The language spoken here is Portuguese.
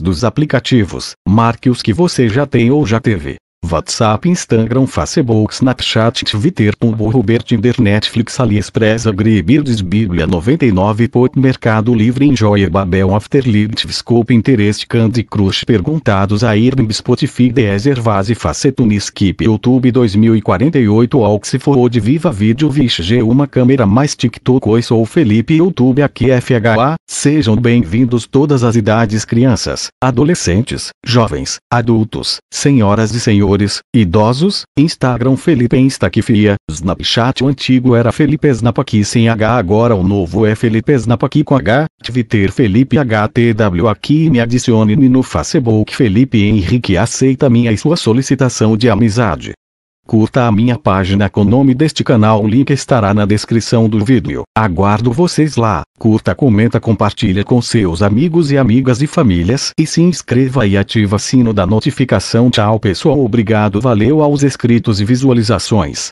dos aplicativos, marque os que você já tem ou já teve. WhatsApp, Instagram, Facebook, Snapchat, Twitter, Pumbo, Uber, Tinder, Netflix, AliExpress, Agribirds, Bíblia 99, Pot, Mercado Livre, Enjoy, Babel, Afterlit, Scope, Interest, Candy Crush, Perguntados, Airbnb, Spotify, Deezer, Vase, Facetun, Skip, YouTube 2048, Oxford, Viva Vídeo, Vish, G, Uma Câmera Mais TikTok, Oi, Sou Felipe, YouTube, aqui FHA, sejam bem-vindos todas as idades, crianças, adolescentes, jovens, adultos, senhoras e senhores idosos, Instagram Felipe Instaquifia, Snapchat o antigo era Felipe Snapaqui sem H agora o novo é Felipe Snapaqui com H, Twitter Felipe HTW aqui me adicione no Facebook Felipe Henrique aceita minha e sua solicitação de amizade. Curta a minha página com o nome deste canal o link estará na descrição do vídeo. Aguardo vocês lá, curta, comenta, compartilha com seus amigos e amigas e famílias e se inscreva e ativa o sino da notificação. Tchau pessoal, obrigado, valeu aos inscritos e visualizações.